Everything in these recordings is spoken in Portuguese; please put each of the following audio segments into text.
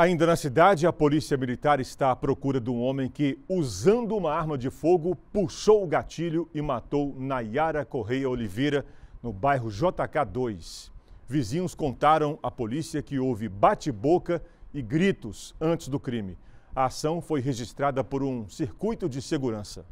Ainda na cidade, a polícia militar está à procura de um homem que, usando uma arma de fogo, puxou o gatilho e matou Nayara Correia Oliveira, no bairro JK2. Vizinhos contaram à polícia que houve bate-boca e gritos antes do crime. A ação foi registrada por um circuito de segurança.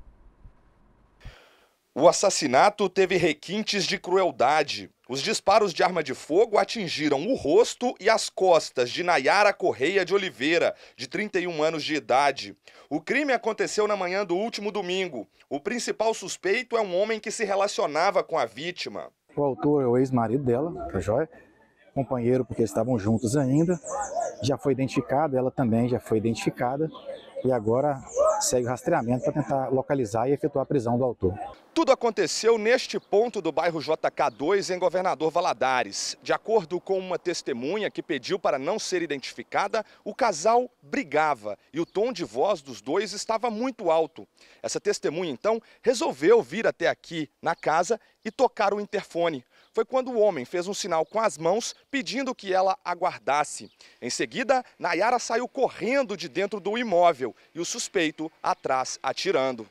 O assassinato teve requintes de crueldade. Os disparos de arma de fogo atingiram o rosto e as costas de Nayara Correia de Oliveira, de 31 anos de idade. O crime aconteceu na manhã do último domingo. O principal suspeito é um homem que se relacionava com a vítima. O autor é o ex-marido dela, que é Joia, companheiro, porque eles estavam juntos ainda. Já foi identificado, ela também já foi identificada. E agora segue o rastreamento para tentar localizar e efetuar a prisão do autor. Tudo aconteceu neste ponto do bairro JK2, em Governador Valadares. De acordo com uma testemunha que pediu para não ser identificada, o casal brigava e o tom de voz dos dois estava muito alto. Essa testemunha, então, resolveu vir até aqui na casa e tocar o interfone. Foi quando o homem fez um sinal com as mãos pedindo que ela aguardasse. Em seguida, Nayara saiu correndo de dentro do imóvel e o suspeito atrás atirando.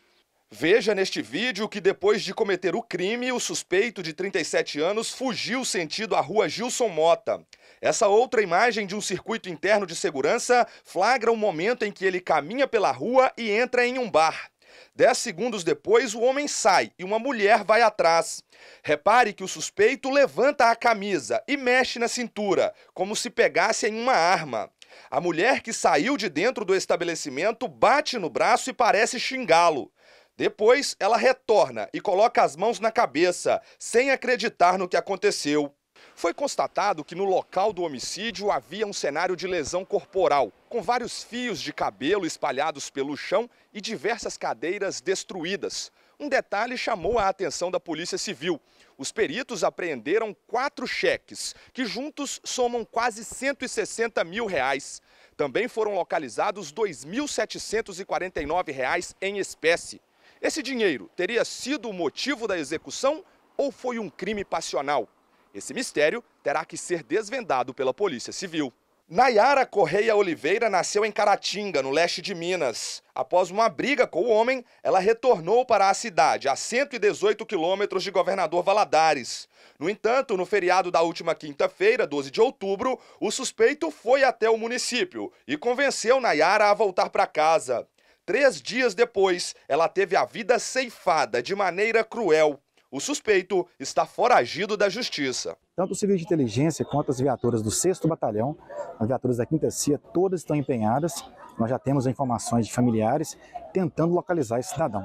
Veja neste vídeo que depois de cometer o crime, o suspeito de 37 anos fugiu sentido à rua Gilson Mota. Essa outra imagem de um circuito interno de segurança flagra o momento em que ele caminha pela rua e entra em um bar. Dez segundos depois, o homem sai e uma mulher vai atrás. Repare que o suspeito levanta a camisa e mexe na cintura, como se pegasse em uma arma. A mulher que saiu de dentro do estabelecimento bate no braço e parece xingá-lo. Depois, ela retorna e coloca as mãos na cabeça, sem acreditar no que aconteceu. Foi constatado que no local do homicídio havia um cenário de lesão corporal, com vários fios de cabelo espalhados pelo chão e diversas cadeiras destruídas. Um detalhe chamou a atenção da Polícia Civil. Os peritos apreenderam quatro cheques, que juntos somam quase 160 mil reais. Também foram localizados R$ 2.749 em espécie. Esse dinheiro teria sido o motivo da execução ou foi um crime passional? Esse mistério terá que ser desvendado pela Polícia Civil. Nayara Correia Oliveira nasceu em Caratinga, no leste de Minas. Após uma briga com o homem, ela retornou para a cidade, a 118 quilômetros de Governador Valadares. No entanto, no feriado da última quinta-feira, 12 de outubro, o suspeito foi até o município e convenceu Nayara a voltar para casa. Três dias depois, ela teve a vida ceifada de maneira cruel o suspeito está foragido da justiça. Tanto o civil de inteligência quanto as viaturas do 6 Batalhão, as viaturas da 5 CIA, todas estão empenhadas. Nós já temos informações de familiares tentando localizar esse cidadão.